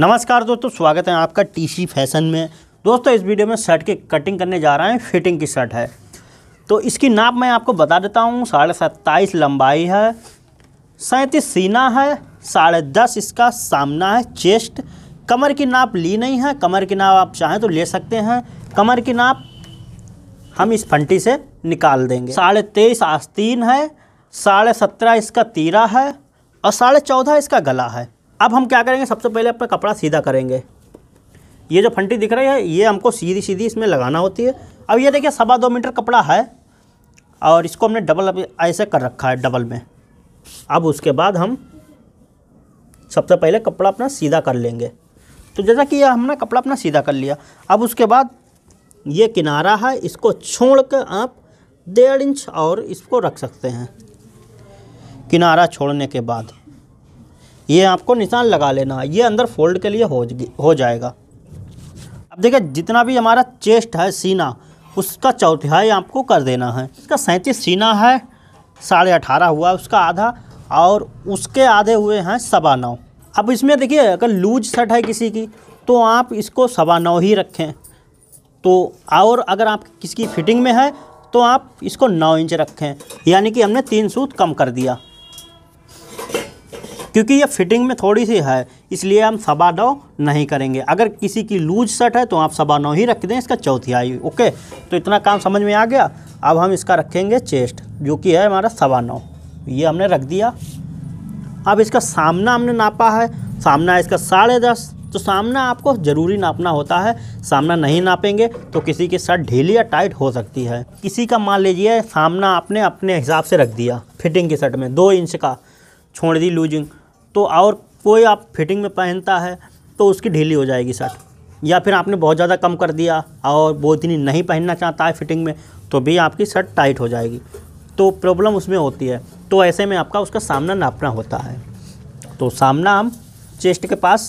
नमस्कार दोस्तों स्वागत है आपका टीसी फैशन में दोस्तों इस वीडियो में शर्ट की कटिंग करने जा रहे हैं फिटिंग की शर्ट है तो इसकी नाप मैं आपको बता देता हूँ साढ़े सत्ताईस लंबाई है सैंतीस सीना है साढ़े दस इसका सामना है चेस्ट कमर की नाप ली नहीं है कमर की नाप आप चाहें तो ले सकते हैं कमर की नाप हम इस फंटी से निकाल देंगे साढ़े तेईस आस्तीन है साढ़े सत्रह इसका तीरा है और साढ़े चौदह इसका गला है अब हम क्या करेंगे सबसे पहले अपना कपड़ा सीधा करेंगे ये जो फंटी दिख रही है ये हमको सीधी सीधी इसमें लगाना होती है अब ये देखिए सवा दो मीटर कपड़ा है और इसको हमने डबल ऐसे कर रखा है डबल में अब उसके बाद हम सबसे पहले कपड़ा अपना सीधा कर लेंगे तो जैसा कि हमने कपड़ा अपना सीधा कर लिया अब उसके बाद ये किनारा है इसको छोड़ कर आप डेढ़ इंच और इसको रख सकते हैं किनारा छोड़ने के बाद ये आपको निशान लगा लेना है ये अंदर फोल्ड के लिए हो हो जाएगा अब देखिए जितना भी हमारा चेस्ट है सीना उसका चौथाई आपको कर देना है इसका सैंतीस सीना है साढ़े अठारह हुआ उसका आधा और उसके आधे हुए हैं सवा नौ अब इसमें देखिए अगर लूज शर्ट है किसी की तो आप इसको सवा नौ ही रखें तो और अगर आप किसी की फिटिंग में है तो आप इसको नौ इंच रखें यानी कि हमने तीन सूत कम कर दिया क्योंकि ये फिटिंग में थोड़ी सी है इसलिए हम सवा नौ नहीं करेंगे अगर किसी की लूज शर्ट है तो आप सवा नौ ही रख दें इसका चौथी आई ओके तो इतना काम समझ में आ गया अब हम इसका रखेंगे चेस्ट जो कि है हमारा सवा नौ ये हमने रख दिया अब इसका सामना हमने नापा है सामना है इसका साढ़े दस तो सामना आपको ज़रूरी नापना होता है सामना नहीं नापेंगे तो किसी के साथ ढीली या टाइट हो सकती है किसी का मान लीजिए सामना आपने अपने हिसाब से रख दिया फिटिंग की शर्ट में दो इंच का छोड़ दी लूजिंग तो और कोई आप फिटिंग में पहनता है तो उसकी ढीली हो जाएगी शर्ट या फिर आपने बहुत ज़्यादा कम कर दिया और वो इतनी नहीं पहनना चाहता है फिटिंग में तो भी आपकी शर्ट टाइट हो जाएगी तो प्रॉब्लम उसमें होती है तो ऐसे में आपका उसका सामना नापना होता है तो सामना हम चेस्ट के पास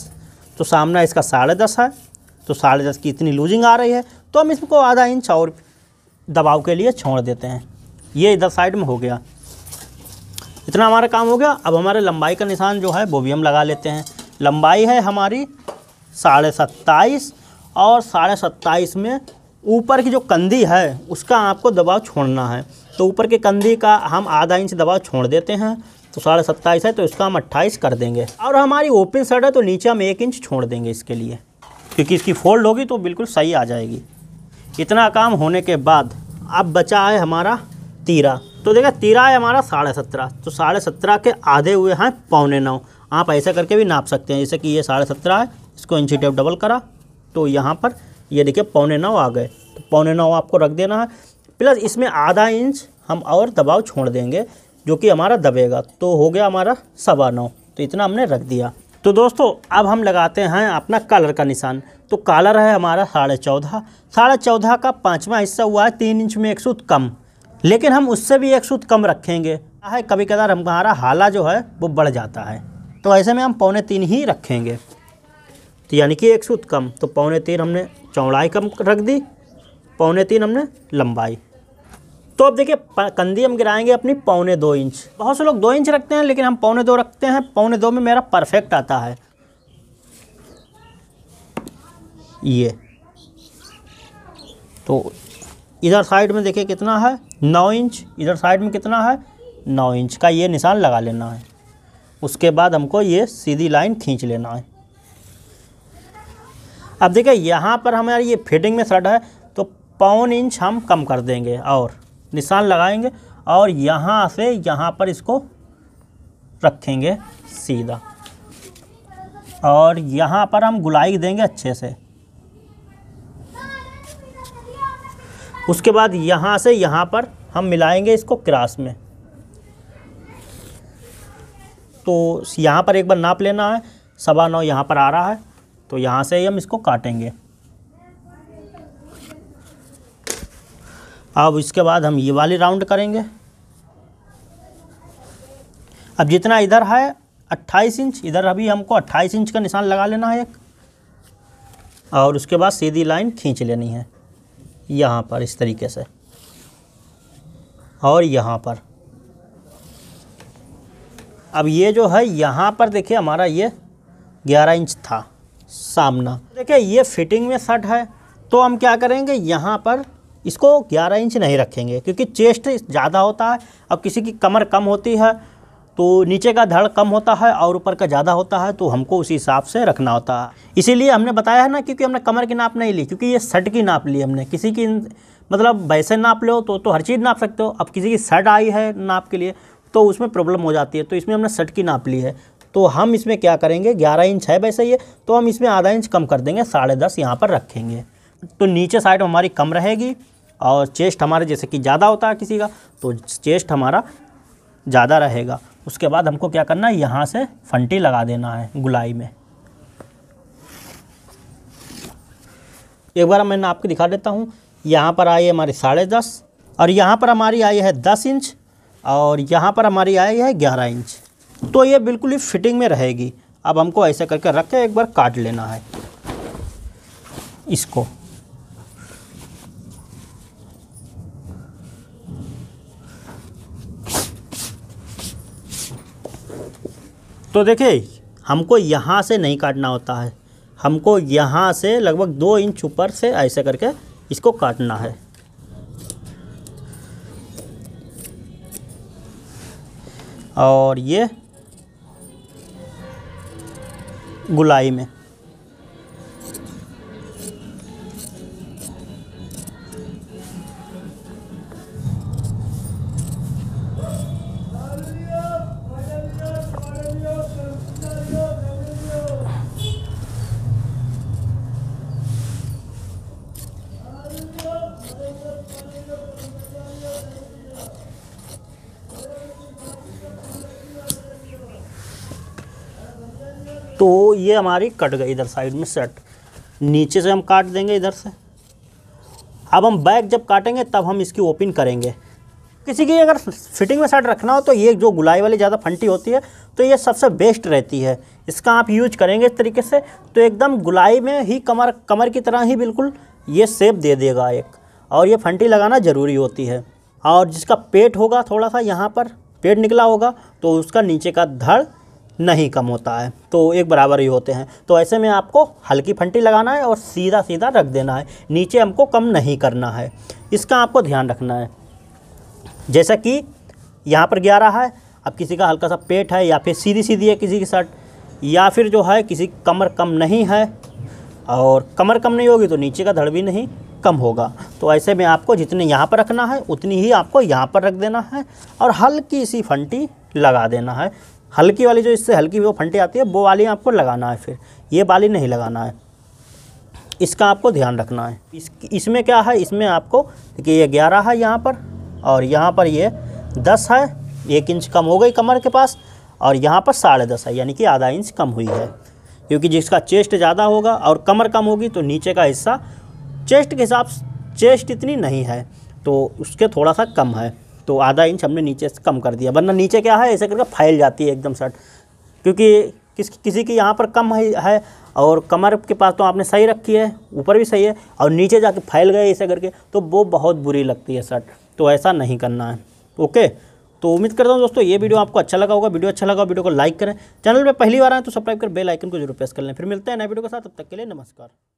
तो सामना इसका साढ़े दस है तो साढ़े दस की इतनी लूजिंग आ रही है तो हम इसको आधा इंच और दबाव के लिए छोड़ देते हैं ये इधर साइड में हो गया इतना हमारा काम हो गया अब हमारे लंबाई का निशान जो है वो भी हम लगा लेते हैं लंबाई है हमारी साढ़े सत्ताईस और साढ़े सत्ताईस में ऊपर की जो कंधी है उसका आपको दबाव छोड़ना है तो ऊपर की कंधी का हम आधा इंच दबाव छोड़ देते हैं तो साढ़े सत्ताईस है तो इसका हम अट्ठाईस कर देंगे और हमारी ओपन शर्ट है तो नीचे हम एक इंच छोड़ देंगे इसके लिए क्योंकि इसकी फोल्ड होगी तो बिल्कुल सही आ जाएगी इतना काम होने के बाद अब बचा है हमारा तेरह तो देखा तेरह है हमारा साढ़े सत्रह तो साढ़े सत्रह के आधे हुए हैं पौने नौ आप ऐसा करके भी नाप सकते हैं जैसे कि ये साढ़े सत्रह है इसको इंची टेप डबल करा तो यहाँ पर ये देखिए पौने नौ आ गए तो पौने नौ आपको रख देना है प्लस इसमें आधा इंच हम और दबाव छोड़ देंगे जो कि हमारा दबेगा तो हो गया हमारा सवा नौ तो इतना हमने रख दिया तो दोस्तों अब हम लगाते हैं अपना कलर का निशान तो कलर है हमारा साढ़े चौदह साढ़े चौदह का पाँचवा हिस्सा हुआ है तीन इंच में एक सूत कम लेकिन हम उससे भी एक सूत कम रखेंगे है कभी कदार हमारा हाला जो है वो बढ़ जाता है तो ऐसे में हम पौने तीन ही रखेंगे तो यानी कि एक सूत कम तो पौने तीन हमने चौड़ाई कम रख दी पौने तीन हमने लंबाई तो अब देखिए कंधी हम गिराएंगे अपनी पौने दो इंच बहुत से लोग दो इंच रखते हैं लेकिन हम पौने दो रखते हैं पौने दो में मेरा परफेक्ट आता है ये तो इधर साइड में देखिए कितना है नौ इंच इधर साइड में कितना है नौ इंच का ये निशान लगा लेना है उसके बाद हमको ये सीधी लाइन खींच लेना है अब देखिए यहाँ पर हमारी ये फिटिंग में शर्ट है तो पौन इंच हम कम कर देंगे और निशान लगाएंगे और यहाँ से यहाँ पर इसको रखेंगे सीधा और यहाँ पर हम गुलाई देंगे अच्छे से उसके बाद यहाँ से यहाँ पर हम मिलाएंगे इसको क्रास में तो यहाँ पर एक बार नाप लेना है सवा नौ यहाँ पर आ रहा है तो यहाँ से ही हम इसको काटेंगे अब इसके बाद हम ये वाली राउंड करेंगे अब जितना इधर है 28 इंच इधर अभी हमको 28 इंच का निशान लगा लेना है एक और उसके बाद सीधी लाइन खींच लेनी है यहाँ पर इस तरीके से और यहाँ पर अब ये जो है यहाँ पर देखिए हमारा ये ग्यारह इंच था सामना देखिए ये फिटिंग में शर्ट है तो हम क्या करेंगे यहाँ पर इसको 11 इंच नहीं रखेंगे क्योंकि चेस्ट ज़्यादा होता है अब किसी की कमर कम होती है तो नीचे का धड़ कम होता है और ऊपर का ज़्यादा होता है तो हमको उसी हिसाब से रखना होता है इसीलिए हमने बताया है ना क्योंकि हमने कमर की नाप नहीं ली क्योंकि ये शर्ट की नाप ली हमने किसी की मतलब वैसे नाप लो तो तो हर चीज़ नाप सकते हो अब किसी की शर्ट आई है नाप के लिए तो उसमें प्रॉब्लम हो जाती है तो इसमें हमने शर्ट की नाप ली है तो हम इसमें क्या करेंगे ग्यारह इंच है वैसे ये तो हम इसमें आधा इंच कम कर देंगे साढ़े दस यहाँ पर रखेंगे तो नीचे साइड हमारी कम रहेगी और चेस्ट हमारे जैसे कि ज़्यादा होता है किसी का तो चेस्ट हमारा ज़्यादा रहेगा उसके बाद हमको क्या करना है यहाँ से फंटी लगा देना है गुलाई में एक बार मैंने आपको दिखा देता हूँ यहाँ पर आई हमारी साढ़े दस और यहाँ पर हमारी आई है दस इंच और यहाँ पर हमारी आई है ग्यारह इंच तो ये बिल्कुल ही फिटिंग में रहेगी अब हमको ऐसे करके रख के एक बार काट लेना है इसको तो देखिए हमको यहाँ से नहीं काटना होता है हमको यहाँ से लगभग दो इंच ऊपर से ऐसे करके इसको काटना है और ये गुलाई में तो ये हमारी कट गई इधर साइड में सेट नीचे से हम काट देंगे इधर से अब हम बैक जब काटेंगे तब हम इसकी ओपन करेंगे किसी की अगर फिटिंग में सेट रखना हो तो ये जो गुलाई वाली ज़्यादा फंटी होती है तो ये सबसे बेस्ट रहती है इसका आप यूज करेंगे इस तरीके से तो एकदम गुलाई में ही कमर कमर की तरह ही बिल्कुल ये सेप दे देगा एक और ये फंटी लगाना ज़रूरी होती है और जिसका पेट होगा थोड़ा सा यहाँ पर पेट निकला होगा तो उसका नीचे का धड़ नहीं कम होता है तो एक बराबर ही होते हैं तो ऐसे में आपको हल्की फंटी लगाना है और सीधा सीधा रख देना है नीचे हमको कम नहीं करना है इसका आपको ध्यान रखना है जैसा कि यहाँ पर ग्यारह है अब किसी का हल्का सा पेट है या फिर सीधी सीधी है किसी की शर्ट या फिर जो है किसी कमर कम नहीं है और कमर कम नहीं होगी तो नीचे का धड़ भी नहीं कम होगा तो ऐसे में आपको जितने यहाँ पर रखना है उतनी ही आपको यहाँ पर रख देना है और हल्की सी फंटी लगा देना है हल्की वाली जो इससे हल्की वो फंटी आती है वो वाली आपको लगाना है फिर ये वाली नहीं लगाना है इसका आपको ध्यान रखना है इस इसमें क्या है इसमें आपको देखिए ये ग्यारह है यहाँ पर और यहाँ पर ये दस है एक इंच कम हो गई कमर के पास और यहाँ पर साढ़े दस है यानी कि आधा इंच कम हुई है क्योंकि जिसका चेस्ट ज़्यादा होगा और कमर कम होगी तो नीचे का हिस्सा चेस्ट के हिसाब चेस्ट इतनी नहीं है तो उसके थोड़ा सा कम है तो आधा इंच हमने नीचे से कम कर दिया वरना नीचे क्या है ऐसे करके फैल जाती है एकदम शर्ट क्योंकि किस किसी की यहाँ पर कम है और कमर के पास तो आपने सही रखी है ऊपर भी सही है और नीचे जाके फैल गए ऐसे करके तो वो बहुत बुरी लगती है शर्ट तो ऐसा नहीं करना है ओके तो उम्मीद करता हूँ दोस्तों ये वीडियो आपको अच्छा लगा होगा वीडियो अच्छा लगा वीडियो को लाइक करें चैनल पर पहली बार आए तो सब्सक्राइब कर बेल आइकन को जरूर प्रेस कर लें फिर मिलते हैं नए वीडियो के साथ तब तक के लिए नमस्कार